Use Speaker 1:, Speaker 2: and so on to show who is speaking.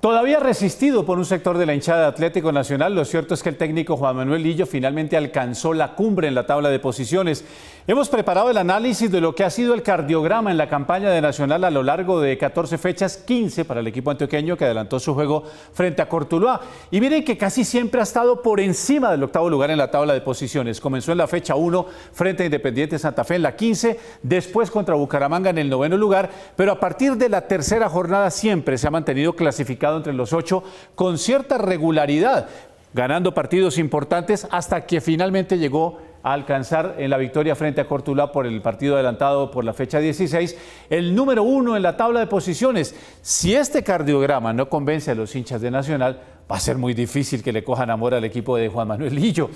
Speaker 1: Todavía resistido por un sector de la hinchada Atlético Nacional, lo cierto es que el técnico Juan Manuel Lillo finalmente alcanzó la cumbre en la tabla de posiciones. Hemos preparado el análisis de lo que ha sido el cardiograma en la campaña de Nacional a lo largo de 14 fechas, 15 para el equipo antioqueño que adelantó su juego frente a Cortuluá. Y miren que casi siempre ha estado por encima del octavo lugar en la tabla de posiciones. Comenzó en la fecha 1 frente a Independiente Santa Fe en la 15, después contra Bucaramanga en el noveno lugar, pero a partir de la tercera jornada siempre se ha mantenido clasificado entre los ocho con cierta regularidad ganando partidos importantes hasta que finalmente llegó alcanzar en la victoria frente a Cortulá por el partido adelantado por la fecha 16, el número uno en la tabla de posiciones. Si este cardiograma no convence a los hinchas de Nacional, va a ser muy difícil que le cojan amor al equipo de Juan Manuel Lillo.